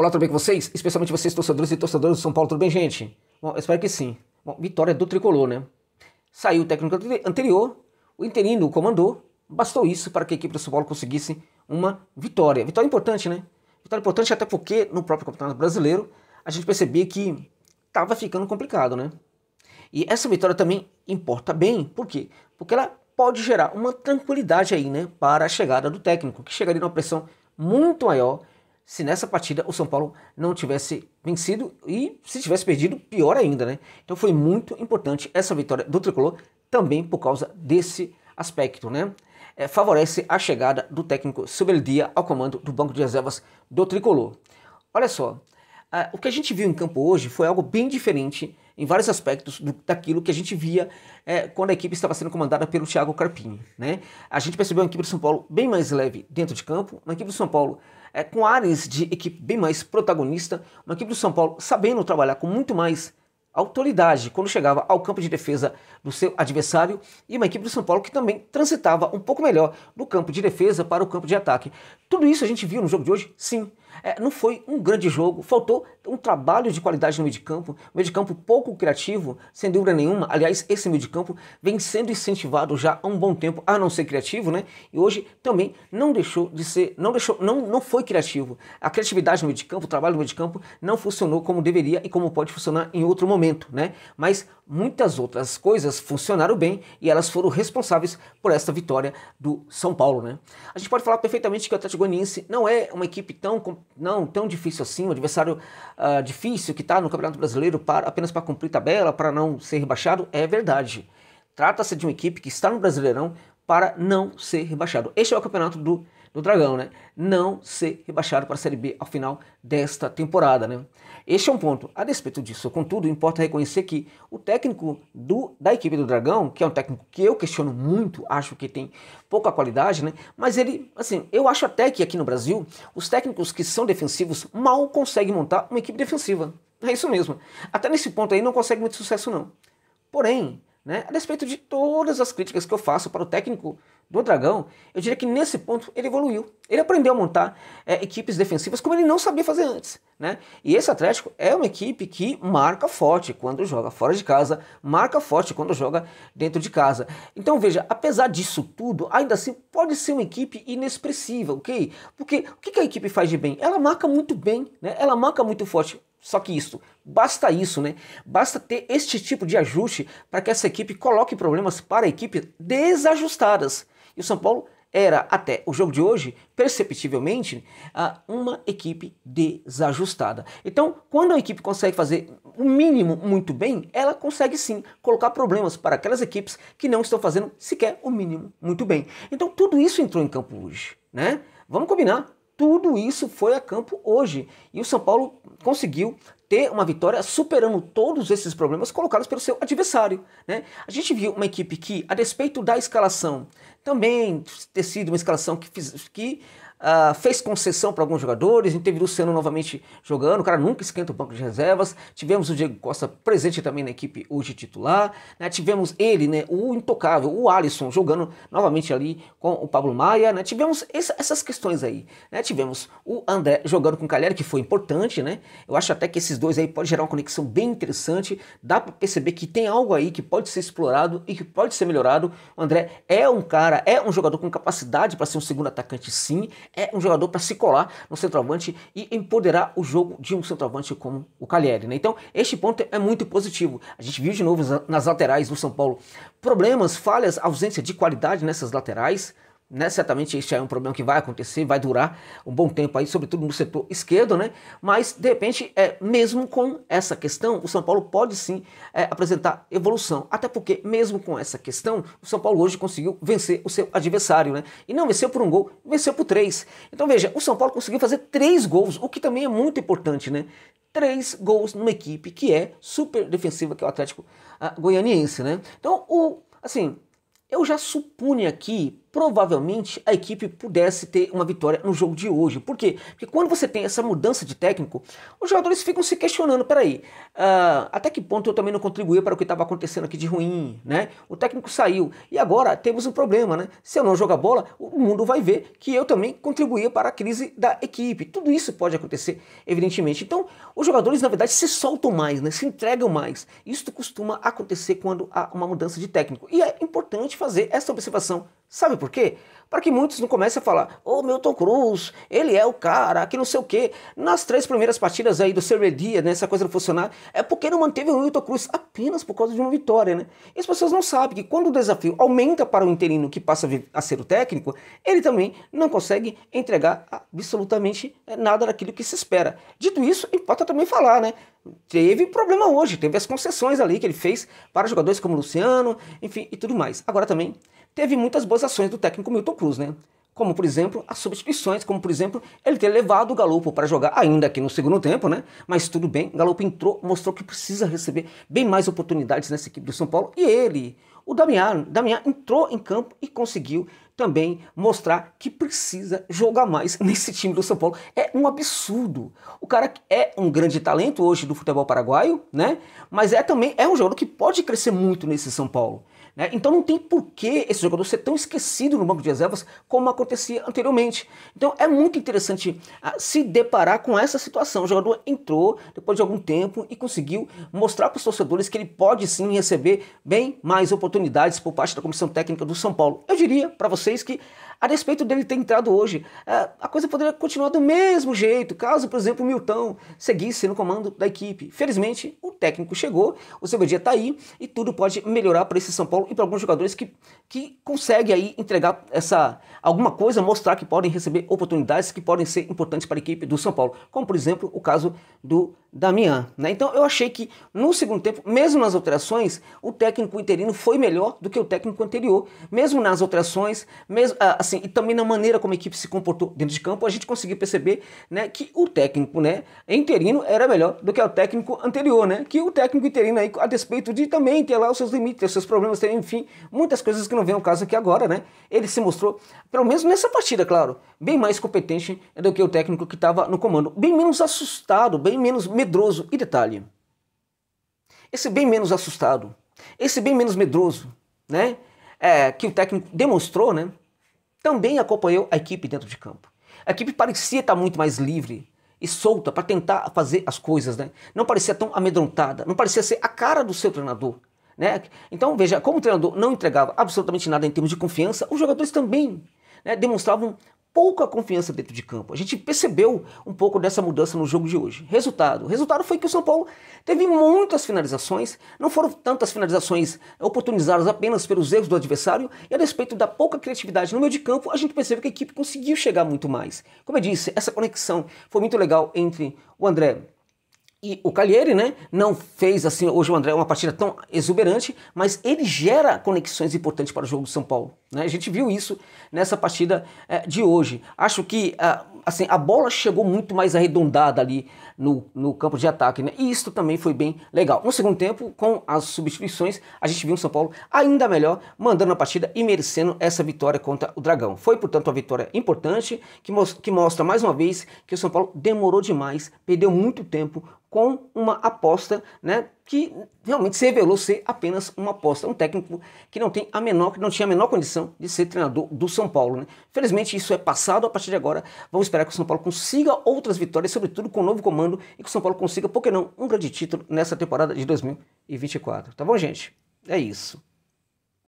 Olá, tudo bem com vocês? Especialmente vocês, torcedores e torcedoras do São Paulo, tudo bem, gente? Bom, eu espero que sim. Bom, vitória do tricolor, né? Saiu o técnico anterior, o interino comandou, bastou isso para que a equipe do São Paulo conseguisse uma vitória. Vitória importante, né? Vitória importante até porque no próprio Campeonato Brasileiro a gente percebia que estava ficando complicado, né? E essa vitória também importa bem, por quê? Porque ela pode gerar uma tranquilidade aí, né, para a chegada do técnico, que chegaria numa pressão muito maior se nessa partida o São Paulo não tivesse vencido e se tivesse perdido, pior ainda, né? Então foi muito importante essa vitória do Tricolor também por causa desse aspecto, né? É, favorece a chegada do técnico Subeldia ao comando do banco de reservas do Tricolor. Olha só, uh, o que a gente viu em campo hoje foi algo bem diferente em vários aspectos do, daquilo que a gente via é, quando a equipe estava sendo comandada pelo Thiago Carpini. Né? A gente percebeu uma equipe do São Paulo bem mais leve dentro de campo, uma equipe do São Paulo é, com áreas de equipe bem mais protagonista, uma equipe do São Paulo sabendo trabalhar com muito mais autoridade quando chegava ao campo de defesa do seu adversário e uma equipe do São Paulo que também transitava um pouco melhor do campo de defesa para o campo de ataque. Tudo isso a gente viu no jogo de hoje? Sim. É, não foi um grande jogo, faltou um trabalho de qualidade no meio de campo, meio de campo pouco criativo, sem dúvida nenhuma. Aliás, esse meio de campo vem sendo incentivado já há um bom tempo a não ser criativo, né? E hoje também não deixou de ser, não deixou, não, não foi criativo. A criatividade no meio de campo, o trabalho no meio de campo não funcionou como deveria e como pode funcionar em outro momento, né? Mas muitas outras coisas funcionaram bem e elas foram responsáveis por esta vitória do São Paulo, né? A gente pode falar perfeitamente que o Atlético Goianiense não é uma equipe tão complexa não tão difícil assim, um adversário uh, difícil que está no Campeonato Brasileiro para, apenas para cumprir tabela, para não ser rebaixado, é verdade. Trata-se de uma equipe que está no Brasileirão para não ser rebaixado. Este é o campeonato do do Dragão, né? Não ser rebaixado para a Série B ao final desta temporada, né? Este é um ponto. A despeito disso, contudo, importa reconhecer que o técnico do, da equipe do Dragão, que é um técnico que eu questiono muito, acho que tem pouca qualidade, né? Mas ele, assim, eu acho até que aqui no Brasil, os técnicos que são defensivos mal conseguem montar uma equipe defensiva. É isso mesmo. Até nesse ponto aí não consegue muito sucesso, não. Porém, né, a despeito de todas as críticas que eu faço para o técnico do Dragão, eu diria que nesse ponto ele evoluiu. Ele aprendeu a montar é, equipes defensivas como ele não sabia fazer antes. Né? E esse Atlético é uma equipe que marca forte quando joga fora de casa, marca forte quando joga dentro de casa. Então veja, apesar disso tudo, ainda assim pode ser uma equipe inexpressiva, ok? Porque o que a equipe faz de bem? Ela marca muito bem, né? ela marca muito forte. Só que isso, basta isso, né? Basta ter este tipo de ajuste para que essa equipe coloque problemas para equipes desajustadas. E o São Paulo era, até o jogo de hoje, perceptivelmente, ah, uma equipe desajustada. Então, quando a equipe consegue fazer o mínimo muito bem, ela consegue sim colocar problemas para aquelas equipes que não estão fazendo sequer o mínimo muito bem. Então, tudo isso entrou em campo hoje, né? Vamos combinar, tudo isso foi a campo hoje. E o São Paulo conseguiu ter uma vitória superando todos esses problemas colocados pelo seu adversário. Né? A gente viu uma equipe que, a despeito da escalação, também ter sido uma escalação que, fiz, que Uh, fez concessão para alguns jogadores, teve Luciano novamente jogando, o cara nunca esquenta o banco de reservas. Tivemos o Diego Costa presente também na equipe hoje titular, né? Tivemos ele, né, o intocável, o Alisson jogando novamente ali com o Pablo Maia, né? Tivemos essa, essas questões aí, né? Tivemos o André jogando com o Calheri, que foi importante, né? Eu acho até que esses dois aí pode gerar uma conexão bem interessante, dá para perceber que tem algo aí que pode ser explorado e que pode ser melhorado. O André é um cara, é um jogador com capacidade para ser um segundo atacante sim, é um jogador para se colar no centroavante e empoderar o jogo de um centroavante como o Cagliari. Né? Então, este ponto é muito positivo. A gente viu de novo nas laterais do São Paulo problemas, falhas, ausência de qualidade nessas laterais. Né? Certamente isso é um problema que vai acontecer, vai durar um bom tempo aí, sobretudo no setor esquerdo, né? Mas de repente, é, mesmo com essa questão, o São Paulo pode sim é, apresentar evolução. Até porque, mesmo com essa questão, o São Paulo hoje conseguiu vencer o seu adversário, né? E não venceu por um gol, venceu por três. Então veja, o São Paulo conseguiu fazer três gols, o que também é muito importante, né? três gols numa equipe que é super defensiva, que é o Atlético ah, Goianiense, né? Então, o, assim, eu já supunha aqui provavelmente a equipe pudesse ter uma vitória no jogo de hoje. Por quê? Porque quando você tem essa mudança de técnico, os jogadores ficam se questionando, peraí, uh, até que ponto eu também não contribuí para o que estava acontecendo aqui de ruim, né? O técnico saiu e agora temos um problema, né? Se eu não jogar bola, o mundo vai ver que eu também contribuía para a crise da equipe. Tudo isso pode acontecer, evidentemente. Então, os jogadores, na verdade, se soltam mais, né? Se entregam mais. Isso costuma acontecer quando há uma mudança de técnico. E é importante fazer essa observação Sabe por quê? Para que muitos não comecem a falar, ô oh, Milton Cruz, ele é o cara, que não sei o quê. Nas três primeiras partidas aí do Dia, né, essa coisa não funcionar, é porque não manteve o Milton Cruz apenas por causa de uma vitória, né? E as pessoas não sabem que quando o desafio aumenta para o interino que passa a ser o técnico, ele também não consegue entregar absolutamente eh, nada daquilo que se espera. Dito isso, importa também falar, né? teve problema hoje, teve as concessões ali que ele fez para jogadores como Luciano, enfim, e tudo mais. Agora também teve muitas boas ações do técnico Milton Cruz, né? Como, por exemplo, as substituições, como, por exemplo, ele ter levado o Galopo para jogar ainda aqui no segundo tempo, né? Mas tudo bem, Galopo entrou, mostrou que precisa receber bem mais oportunidades nessa equipe do São Paulo e ele, o Damian, Damian entrou em campo e conseguiu também mostrar que precisa jogar mais nesse time do São Paulo. É um absurdo. O cara é um grande talento hoje do futebol paraguaio, né? Mas é também é um jogador que pode crescer muito nesse São Paulo. Né? Então não tem porquê esse jogador ser tão esquecido no banco de reservas como acontecia anteriormente. Então é muito interessante ah, se deparar com essa situação. O jogador entrou depois de algum tempo e conseguiu mostrar para os torcedores que ele pode sim receber bem mais oportunidades por parte da comissão técnica do São Paulo. Eu diria para você vocês que, a despeito dele ter entrado hoje, é, a coisa poderia continuar do mesmo jeito, caso, por exemplo, o Milton seguisse no comando da equipe. Felizmente, o técnico chegou, o seu dia está aí e tudo pode melhorar para esse São Paulo e para alguns jogadores que, que conseguem aí entregar essa alguma coisa, mostrar que podem receber oportunidades que podem ser importantes para a equipe do São Paulo, como por exemplo o caso do Damian. Né? Então eu achei que no segundo tempo, mesmo nas alterações, o técnico interino foi melhor do que o técnico anterior. Mesmo nas alterações, mesmo, ah, assim, e também na maneira como a equipe se comportou dentro de campo, a gente conseguiu perceber né, que o técnico né, interino era melhor do que o técnico anterior, né? Que o técnico interino aí, a despeito de também ter lá os seus limites, os seus problemas, ter, enfim, muitas coisas que não vem ao caso aqui agora, né? Ele se mostrou, pelo menos nessa partida, claro, bem mais competente do que o técnico que estava no comando, bem menos assustado, bem menos medroso. E detalhe: esse bem menos assustado, esse bem menos medroso, né? É, que o técnico demonstrou, né? Também acompanhou a equipe dentro de campo. A equipe parecia estar muito mais livre e solta para tentar fazer as coisas, né? Não parecia tão amedrontada, não parecia ser a cara do seu treinador. Né? Então, veja, como o treinador não entregava absolutamente nada em termos de confiança, os jogadores também né, demonstravam pouca confiança dentro de campo. A gente percebeu um pouco dessa mudança no jogo de hoje. Resultado: o resultado foi que o São Paulo teve muitas finalizações, não foram tantas finalizações oportunizadas apenas pelos erros do adversário, e a despeito da pouca criatividade no meio de campo, a gente percebe que a equipe conseguiu chegar muito mais. Como eu disse, essa conexão foi muito legal entre o André e o Calieri, né, não fez assim, hoje o André uma partida tão exuberante, mas ele gera conexões importantes para o jogo do São Paulo. Né? A gente viu isso nessa partida é, de hoje. Acho que ah, assim, a bola chegou muito mais arredondada ali no, no campo de ataque, né? E isso também foi bem legal. No segundo tempo, com as substituições, a gente viu o São Paulo ainda melhor, mandando a partida e merecendo essa vitória contra o Dragão. Foi, portanto, uma vitória importante que, mo que mostra mais uma vez que o São Paulo demorou demais, perdeu muito tempo com uma aposta, né? que realmente se revelou ser apenas uma aposta, um técnico que não tem a menor, que não tinha a menor condição de ser treinador do São Paulo. Né? Felizmente isso é passado, a partir de agora vamos esperar que o São Paulo consiga outras vitórias, sobretudo com o novo comando e que o São Paulo consiga, por que não, um grande título nessa temporada de 2024. Tá bom, gente? É isso.